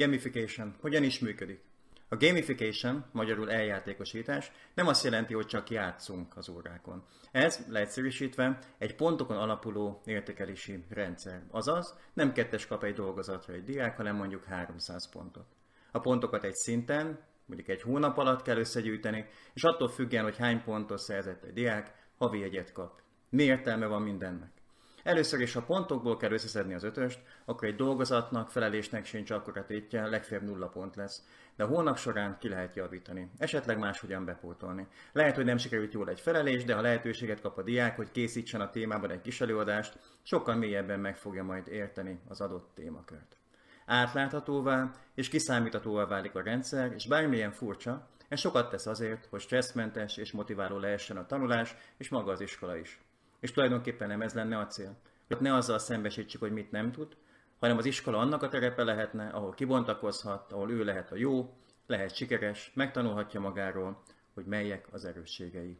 Gamification. Hogyan is működik? A gamification, magyarul eljátékosítás, nem azt jelenti, hogy csak játszunk az órákon. Ez, leegyszerűsítve, egy pontokon alapuló értékelési rendszer. Azaz, nem kettes kap egy dolgozatra egy diák, hanem mondjuk 300 pontot. A pontokat egy szinten, mondjuk egy hónap alatt kell összegyűjteni, és attól függően, hogy hány pontot szerzett egy diák, havi egyet kap. Mi értelme van mindennek? Először is, ha pontokból kell összeszedni az ötöst, akkor egy dolgozatnak, felelésnek sincs akkora tétje, legfeljebb nulla pont lesz. De a hónap során ki lehet javítani, esetleg máshogyan bepótolni. Lehet, hogy nem sikerült jól egy felelés, de ha lehetőséget kap a diák, hogy készítsen a témában egy kis előadást, sokkal mélyebben meg fogja majd érteni az adott témakört. Átláthatóvá és kiszámíthatóvá válik a rendszer, és bármilyen furcsa, ez sokat tesz azért, hogy stresszmentes és motiváló lehessen a tanulás és maga az iskola is. És tulajdonképpen nem ez lenne a cél. Hogy ne azzal szembesítsük, hogy mit nem tud, hanem az iskola annak a terepe lehetne, ahol kibontakozhat, ahol ő lehet a jó, lehet sikeres, megtanulhatja magáról, hogy melyek az erősségei.